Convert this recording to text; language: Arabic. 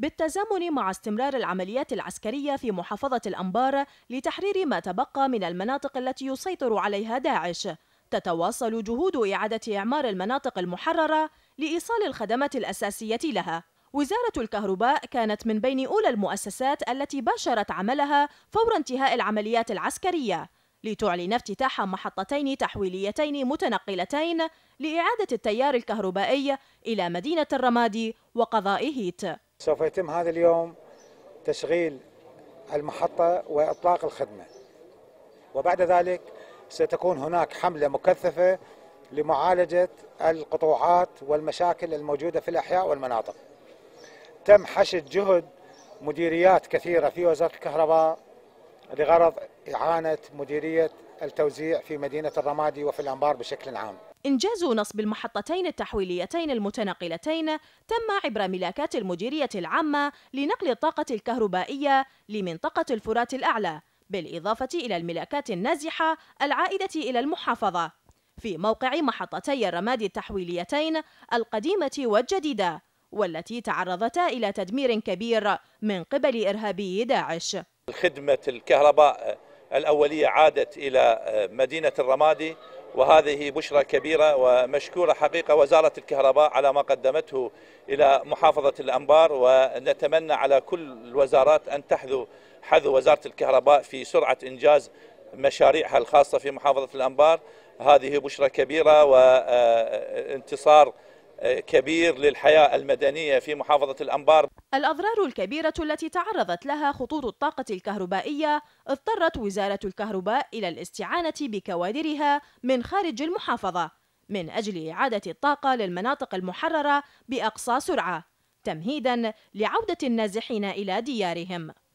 بالتزامن مع استمرار العمليات العسكرية في محافظة الأنبار لتحرير ما تبقى من المناطق التي يسيطر عليها داعش تتواصل جهود إعادة إعمار المناطق المحررة لإيصال الخدمات الأساسية لها وزارة الكهرباء كانت من بين أولى المؤسسات التي باشرت عملها فور انتهاء العمليات العسكرية لتعلن افتتاح محطتين تحويليتين متنقلتين لإعادة التيار الكهربائي إلى مدينة الرمادي وقضاء هيت سوف يتم هذا اليوم تشغيل المحطة وإطلاق الخدمة وبعد ذلك ستكون هناك حملة مكثفة لمعالجة القطوعات والمشاكل الموجودة في الأحياء والمناطق تم حشد جهد مديريات كثيرة في وزارة الكهرباء لغرض إعانة مديرية التوزيع في مدينة الرمادي وفي الأنبار بشكل عام إنجاز نصب المحطتين التحويليتين المتنقلتين تم عبر ملاكات المديرية العامة لنقل الطاقة الكهربائية لمنطقة الفرات الأعلى بالإضافة إلى الملاكات النازحة العائدة إلى المحافظة في موقع محطتي الرماد التحويليتين القديمة والجديدة والتي تعرضتا إلى تدمير كبير من قبل إرهابي داعش خدمة الكهرباء الأولية عادت إلى مدينة الرمادي وهذه بشرى كبيرة ومشكورة حقيقة وزارة الكهرباء على ما قدمته إلى محافظة الأنبار ونتمنى على كل الوزارات أن تحذو حذو وزارة الكهرباء في سرعة إنجاز مشاريعها الخاصة في محافظة الأنبار هذه بشرى كبيرة وانتصار كبير للحياة المدنية في محافظة الأنبار الأضرار الكبيرة التي تعرضت لها خطوط الطاقة الكهربائية اضطرت وزارة الكهرباء إلى الاستعانة بكوادرها من خارج المحافظة من أجل إعادة الطاقة للمناطق المحررة بأقصى سرعة تمهيدا لعودة النازحين إلى ديارهم